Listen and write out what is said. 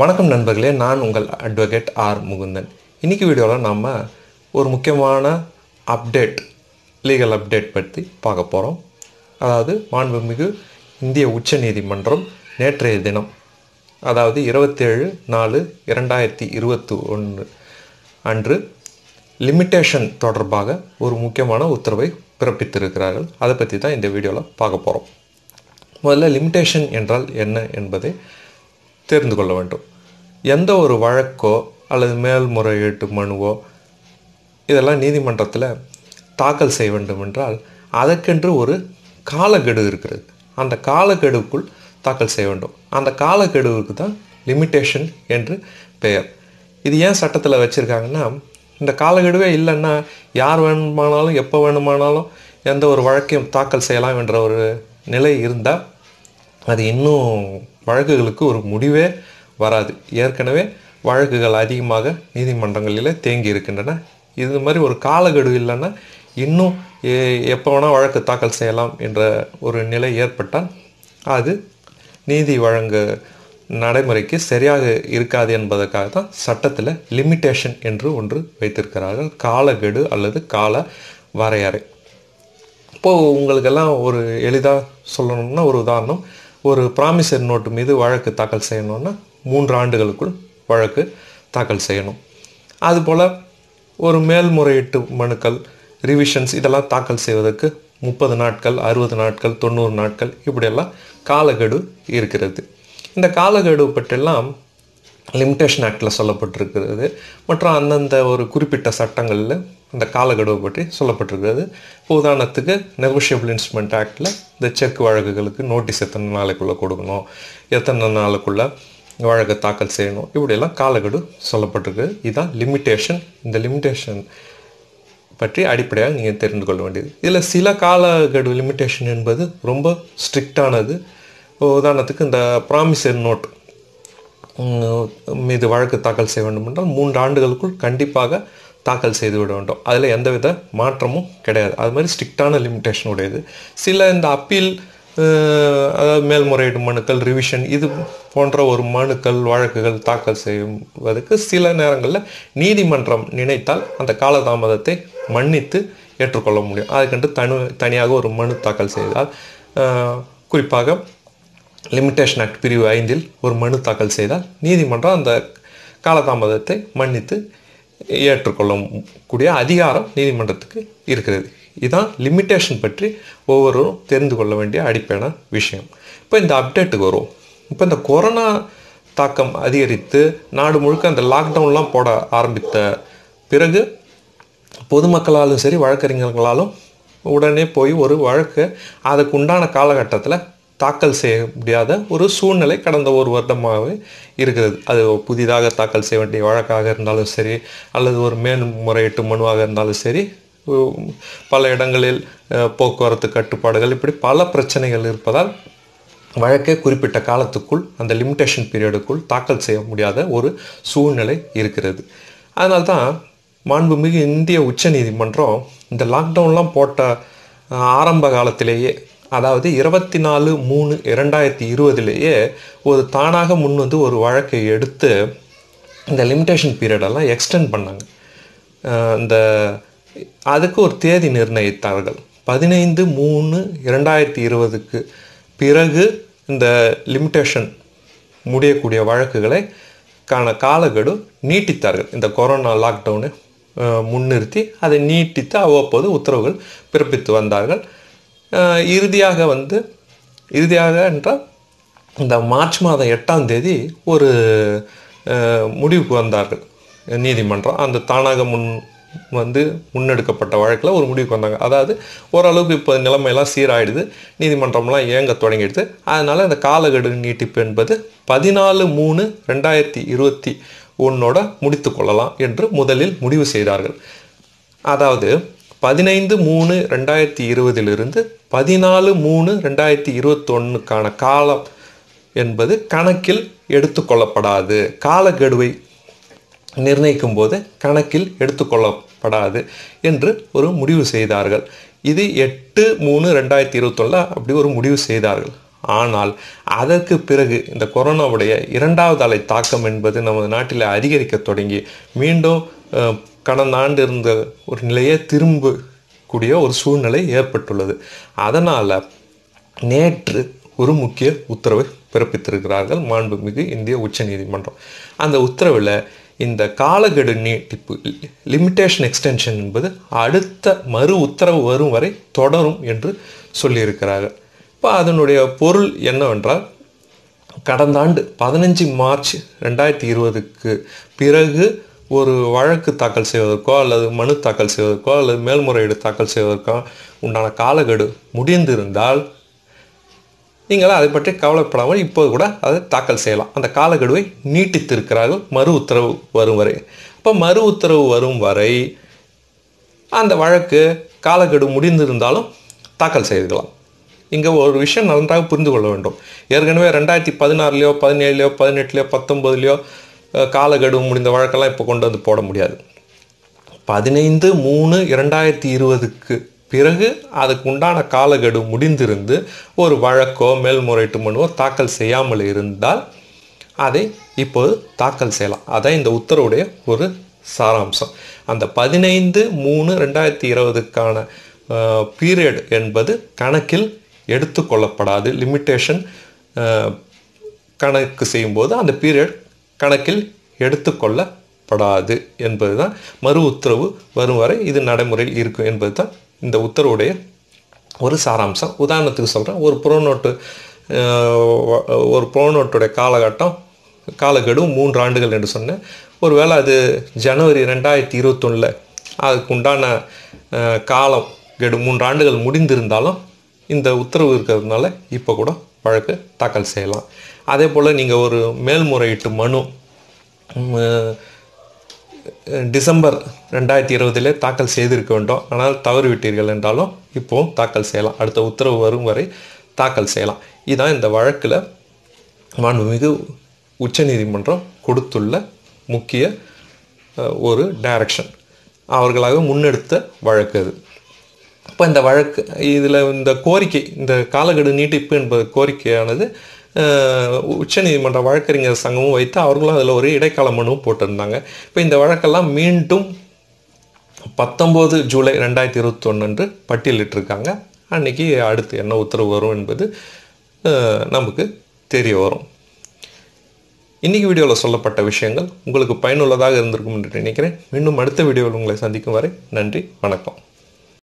வணக்கம் நண்பர்களே நான் உங்கள் அட்வொகேட் ஆர் முகுந்தன் இன்றைக்கி வீடியோவில் நம்ம ஒரு முக்கியமான அப்டேட் லீகல் அப்டேட் பற்றி பார்க்க போகிறோம் அதாவது மாண்புமிகு இந்திய உச்ச நீதிமன்றம் நேற்றைய தினம் அதாவது இருபத்தேழு நாலு இரண்டாயிரத்தி இருபத்தி ஒன்று அன்று லிமிட்டேஷன் தொடர்பாக ஒரு முக்கியமான உத்தரவை பிறப்பித்திருக்கிறார்கள் அதை பற்றி தான் இந்த வீடியோவில் பார்க்க போகிறோம் முதல்ல லிமிட்டேஷன் என்றால் என்ன என்பதை தெரிந்து கொள்ள வேண்டும் எந்த ஒரு வழக்கோ அல்லது மேல்முறையீட்டு மனுவோ இதெல்லாம் நீதிமன்றத்தில் தாக்கல் செய்ய வேண்டும் என்றால் அதற்கென்று ஒரு காலக்கெடு இருக்கிறது அந்த காலக்கெடுவுக்குள் தாக்கல் செய்ய வேண்டும் அந்த காலக்கெடுவுக்கு தான் லிமிட்டேஷன் என்று பெயர் இது ஏன் சட்டத்தில் வச்சுருக்காங்கன்னா இந்த காலக்கெடுவே இல்லைன்னா யார் வேணுமானாலும் எப்போ வேணுமானாலும் எந்த ஒரு வழக்கையும் தாக்கல் செய்யலாம் என்ற ஒரு நிலை இருந்தால் அது இன்னும் வழக்குகளுக்கு ஒரு முடிவே வராது ஏற்கனவே வழக்குகள் அதிகமாக நீதிமன்றங்களில் தேங்கி இருக்கின்றன இது மாதிரி ஒரு காலகெடு இல்லைன்னா இன்னும் எப்போ வேணால் வழக்கு தாக்கல் செய்யலாம் என்ற ஒரு நிலை ஏற்பட்டால் அது நீதி வழங்க நடைமுறைக்கு சரியாக இருக்காது என்பதற்காக தான் சட்டத்தில் லிமிட்டேஷன் என்று ஒன்று வைத்திருக்கிறார்கள் காலகெடு அல்லது கால வரையறை இப்போது உங்களுக்கெல்லாம் ஒரு எளிதாக சொல்லணும்னா ஒரு உதாரணம் ஒரு ப்ராமிசர் நோட்டு மீது வழக்கு தாக்கல் செய்யணும்னா மூன்று ஆண்டுகளுக்குள் வழக்கு தாக்கல் செய்யணும் அதுபோல் ஒரு மேல்முறையீட்டு மனுக்கள் ரிவிஷன்ஸ் இதெல்லாம் தாக்கல் செய்வதற்கு முப்பது நாட்கள் அறுபது நாட்கள் தொண்ணூறு நாட்கள் இப்படியெல்லாம் காலக்கெடு இருக்கிறது இந்த காலக்கெடு பற்றெல்லாம் லிமிடேஷன் ஆக்டில் சொல்லப்பட்டிருக்கிறது மற்றும் அந்தந்த ஒரு குறிப்பிட்ட சட்டங்களில் இந்த காலக்கெடுவை பற்றி சொல்லப்பட்டிருக்கிறது உதாரணத்துக்கு நெகோஷியபிள் இன்ஸ்ட்ருமெண்ட் ஆக்டில் இந்த செக் வழக்குகளுக்கு நோட்டீஸ் எத்தனை நாளைக்குள்ளே கொடுக்கணும் எத்தனை நாளுக்குள்ளே வழக்கை தாக்கல் செய்யணும் இப்படியெல்லாம் காலக்கெடு சொல்லப்பட்டிருக்கு இதுதான் லிமிட்டேஷன் இந்த லிமிட்டேஷன் பற்றி அடிப்படையாக நீங்கள் தெரிந்து கொள்ள வேண்டியது இதில் சில காலக்கெடு லிமிட்டேஷன் என்பது ரொம்ப ஸ்ட்ரிக்டானது உதாரணத்துக்கு இந்த ப்ராமிசர் நோட் மீது வழக்கு தாக்கல் செய்ய வேண்டும் என்றால் மூன்று ஆண்டுகளுக்குள் கண்டிப்பாக தாக்கல் செய்து விட வேண்டும் அதில் எந்தவித மாற்றமும் கிடையாது அது மாதிரி ஸ்ட்ரிக்டான லிமிட்டேஷன் உடையது சில இந்த அப்பீல் அதாவது மேல்முறையீடு மனுக்கள் ரிவிஷன் இது போன்ற ஒரு மனுக்கள் வழக்குகள் தாக்கல் செய்வதற்கு சில நேரங்களில் நீதிமன்றம் நினைத்தால் அந்த காலதாமதத்தை மன்னித்து ஏற்றுக்கொள்ள முடியும் அதுக்கென்று தனி தனியாக ஒரு மனு தாக்கல் செய்தால் குறிப்பாக லிமிடேஷன் ஆக்ட் பிரிவு ஐந்தில் ஒரு மனு தாக்கல் செய்தால் நீதிமன்றம் அந்த காலதாமதத்தை மன்னித்து ஏற்றுக்கொள்ளக்கூடிய அதிகாரம் நீதிமன்றத்துக்கு இருக்கிறது இதுதான் லிமிட்டேஷன் பற்றி ஒவ்வொருவரும் தெரிந்து கொள்ள வேண்டிய அடிப்படையான விஷயம் இப்போ இந்த அப்டேட்டுக்கு வரும் இப்போ இந்த கொரோனா தாக்கம் அதிகரித்து நாடு முழுக்க அந்த லாக்டவுன்லாம் போட ஆரம்பித்த பிறகு பொதுமக்களாலும் சரி வழக்கறிஞர்களாலும் உடனே போய் ஒரு வழக்கு அதுக்கு உண்டான காலகட்டத்தில் தாக்கல் செய்ய முடியாத ஒரு சூழ்நிலை கடந்த ஒரு வருடமாகவே இருக்கிறது அது புதிதாக தாக்கல் செய்ய வேண்டிய வழக்காக இருந்தாலும் சரி அல்லது ஒரு மேல்முறையீட்டு மனுவாக இருந்தாலும் சரி பல இடங்களில் போக்குவரத்து கட்டுப்பாடுகள் இப்படி பல பிரச்சனைகள் இருப்பதால் வழக்கே குறிப்பிட்ட காலத்துக்குள் அந்த லிமிட்டேஷன் பீரியடுக்குள் தாக்கல் செய்ய முடியாத ஒரு சூழ்நிலை இருக்கிறது அதனால்தான் மாண்புமிகு இந்திய உச்சநீதிமன்றம் இந்த லாக்டவுன்லாம் போட்ட ஆரம்ப காலத்திலேயே அதாவது இருபத்தி நாலு மூணு இரண்டாயிரத்தி இருபதுலேயே ஒரு தானாக முன் வந்து ஒரு வழக்கை எடுத்து இந்த லிமிடேஷன் பீரியடெல்லாம் எக்ஸ்டெண்ட் பண்ணாங்க இந்த அதுக்கு ஒரு தேதி நிர்ணயித்தார்கள் பதினைந்து மூணு இரண்டாயிரத்தி இருபதுக்கு பிறகு இந்த லிமிட்டேஷன் முடியக்கூடிய வழக்குகளை காண காலகெடு நீட்டித்தார்கள் இந்த கொரோனா லாக்டவுனை முன்னிறுத்தி அதை நீட்டித்து அவ்வப்போது உத்தரவுகள் பிறப்பித்து வந்தார்கள் இறுதியாக வந்து இறுதியாக என்றால் இந்த மார்ச் மாதம் எட்டாம் தேதி ஒரு முடிவுக்கு வந்தார்கள் நீதிமன்றம் அந்த தானாக முன் வந்து முன்னெடுக்கப்பட்ட வழக்கில் ஒரு முடிவுக்கு வந்தாங்க அதாவது ஓரளவுக்கு இப்போ நிலைமையெல்லாம் சீராயிடுது நீதிமன்றம்லாம் இயங்க தொடங்கிடுது அதனால் இந்த காலகெடு நீட்டிப்பு என்பது பதினாலு மூணு ரெண்டாயிரத்தி இருபத்தி ஒன்றோட முடித்து கொள்ளலாம் என்று முதலில் முடிவு செய்தார்கள் அதாவது பதினைந்து மூணு ரெண்டாயிரத்தி இருபதிலிருந்து பதினாலு மூணு ரெண்டாயிரத்தி இருபத்தொன்னுக்கான காலம் என்பது கணக்கில் எடுத்துக்கொள்ளப்படாது காலக்கெடுவை நிர்ணயிக்கும் போது கணக்கில் எடுத்துக்கொள்ளப்படாது என்று ஒரு முடிவு செய்தார்கள் இது எட்டு மூணு ரெண்டாயிரத்தி இருபத்தொன்னில் அப்படி ஒரு முடிவு செய்தார்கள் ஆனால் அதற்கு பிறகு இந்த கொரோனாவுடைய இரண்டாவது அலை தாக்கம் என்பது நமது நாட்டில் அதிகரிக்க தொடங்கி மீண்டும் கடந்த ஆண்டு இருந்த ஒரு நிலையை திரும்பக்கூடிய ஒரு சூழ்நிலை ஏற்பட்டுள்ளது அதனால் நேற்று ஒரு முக்கிய உத்தரவை பிறப்பித்திருக்கிறார்கள் மாண்புமிகு இந்திய உச்சநீதிமன்றம் அந்த உத்தரவில் இந்த காலகெடு நீட்டிப்பு லிமிட்டேஷன் எக்ஸ்டென்ஷன் என்பது அடுத்த மறு உத்தரவு வரும் வரை தொடரும் என்று சொல்லியிருக்கிறார்கள் இப்போ அதனுடைய பொருள் என்னவென்றால் கடந்த ஆண்டு பதினஞ்சு மார்ச் ரெண்டாயிரத்தி இருபதுக்கு பிறகு ஒரு வழக்கு தாக்கல் செய்வதற்கோ அல்லது மனு தாக்கல் செய்வதற்கோ அல்லது மேல்முறையீடு தாக்கல் செய்வதற்கோ உண்டான காலக்கெடு முடிந்திருந்தால் நீங்களாம் அதை பற்றி கவலைப்படாமல் இப்போது கூட அதை தாக்கல் செய்யலாம் அந்த காலக்கெடுவை நீட்டித்திருக்கிறார்கள் மறு உத்தரவு வரும் வரை இப்போ மறு உத்தரவு வரும் வரை அந்த வழக்கு காலக்கெடு முடிந்திருந்தாலும் தாக்கல் செய்துக்கலாம் இங்கே ஒரு விஷயம் நன்றாக புரிந்து கொள்ள வேண்டும் ஏற்கனவே ரெண்டாயிரத்தி பதினாறுலையோ பதினேழுலையோ பதினெட்டுலையோ பத்தொம்பதுலையோ காலகெடு முடிந்த வழக்கெல்லாம் இப்போ கொண்டு வந்து போட முடியாது பதினைந்து மூணு இரண்டாயிரத்தி இருபதுக்கு பிறகு அதுக்கு உண்டான காலகெடு முடிந்திருந்து ஒரு வழக்கோ மேல்முறையீட்டு மனுவோ தாக்கல் செய்யாமல் இருந்தால் அதை இப்போது தாக்கல் செய்யலாம் அதான் இந்த உத்தரவுடைய ஒரு சாராம்சம் அந்த பதினைந்து மூணு ரெண்டாயிரத்தி இருபதுக்கான பீரியட் என்பது கணக்கில் எடுத்துக்கொள்ளப்படாது லிமிட்டேஷன் கணக்கு செய்யும்போது அந்த பீரியட் கணக்கில் எடுத்துக்கொள்ளப்படாது என்பது தான் மறு உத்தரவு வரும் வரை இது நடைமுறையில் இருக்கும் என்பது தான் இந்த உத்தரவுடைய ஒரு சாராம்சம் உதாரணத்துக்கு சொல்கிறேன் ஒரு புறநோட்டு ஒரு புறநோட்டுடைய காலகட்டம் காலக்கெடு மூன்று ஆண்டுகள் என்று சொன்னேன் ஒருவேளை அது ஜனவரி ரெண்டாயிரத்தி இருபத்தொன்னில் அதுக்கு உண்டான காலம் கெடு மூன்று ஆண்டுகள் முடிந்திருந்தாலும் இந்த உத்தரவு இருக்கிறதுனால இப்போ கூட வழக்கு தாக்கல் செய்யலாம் அதே போல் நீங்கள் ஒரு மேல்முறையீட்டு மனு டிசம்பர் ரெண்டாயிரத்தி இருபதிலே தாக்கல் செய்திருக்க வேண்டும் ஆனால் தவறிவிட்டீர்கள் என்றாலும் இப்போவும் தாக்கல் செய்யலாம் அடுத்த உத்தரவு வரும் வரை தாக்கல் செய்யலாம் இதுதான் இந்த வழக்கில் மாண்புமிகு உச்சநீதிமன்றம் கொடுத்துள்ள முக்கிய ஒரு டைரக்ஷன் அவர்களாக முன்னெடுத்த வழக்கு அது இப்போ இந்த வழக்கு இதில் இந்த கோரிக்கை இந்த காலக்கெடு நீட்டிப்பு என்பது கோரிக்கையானது உச்சநீதிமன்ற வழக்கறிஞர் சங்கமும் வைத்து அவர்களும் அதில் ஒரு இடைக்கால மனுவும் போட்டிருந்தாங்க இப்போ இந்த வழக்கெல்லாம் மீண்டும் பத்தொம்போது ஜூலை ரெண்டாயிரத்தி இருபத்தொன்னு அன்று பட்டியலிட்டிருக்காங்க அன்றைக்கி அடுத்து என்ன உத்தரவு வரும் என்பது நமக்கு தெரிய வரும் இன்றைக்கி வீடியோவில் சொல்லப்பட்ட விஷயங்கள் உங்களுக்கு பயனுள்ளதாக இருந்திருக்கும் என்று நினைக்கிறேன் மீண்டும் அடுத்த வீடியோவில் உங்களை சந்திக்கும் வரை நன்றி வணக்கம்